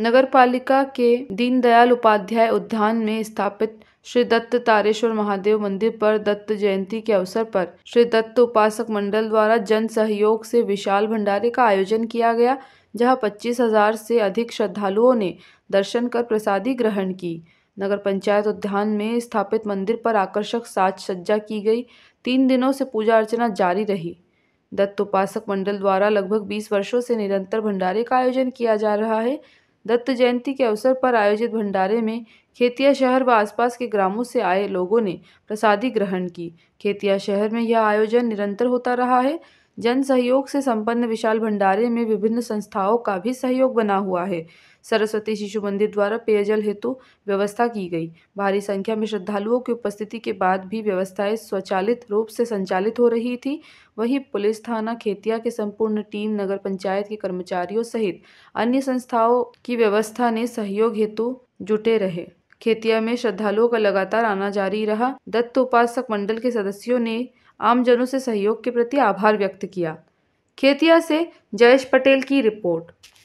नगर पालिका के दीनदयाल उपाध्याय उद्यान में स्थापित श्री दत्त तारेश्वर महादेव मंदिर पर दत्त जयंती के अवसर पर श्री दत्त उपासक मंडल द्वारा जन सहयोग से विशाल भंडारे का आयोजन किया गया जहां पच्चीस हजार से अधिक श्रद्धालुओं ने दर्शन कर प्रसादी ग्रहण की नगर पंचायत उद्यान में स्थापित मंदिर पर आकर्षक साज सज्जा की गई तीन दिनों से पूजा अर्चना जारी रही दत्त उपासक मंडल द्वारा लगभग 20 वर्षों से निरंतर भंडारे का आयोजन किया जा रहा है दत्त जयंती के अवसर पर आयोजित भंडारे में खेतिया शहर व आसपास के ग्रामों से आए लोगों ने प्रसादी ग्रहण की खेतिया शहर में यह आयोजन निरंतर होता रहा है जन सहयोग से संपन्न विशाल भंडारे में विभिन्न संस्थाओं का भी सहयोग बना हुआ है सरस्वती शिशु मंदिर द्वारा पेयजल हेतु व्यवस्था की गई भारी संख्या में श्रद्धालुओं की उपस्थिति के बाद भी व्यवस्थाएं स्वचालित रूप से संचालित हो रही थी वहीं पुलिस थाना खेतिया के संपूर्ण टीम नगर पंचायत के कर्मचारियों सहित अन्य संस्थाओं की व्यवस्था ने सहयोग हेतु जुटे रहे खेतिया में श्रद्धालुओं का लगातार आना जारी रहा दत्त उपासक मंडल के सदस्यों ने आमजनों से सहयोग के प्रति आभार व्यक्त किया खेतिया से जयेश पटेल की रिपोर्ट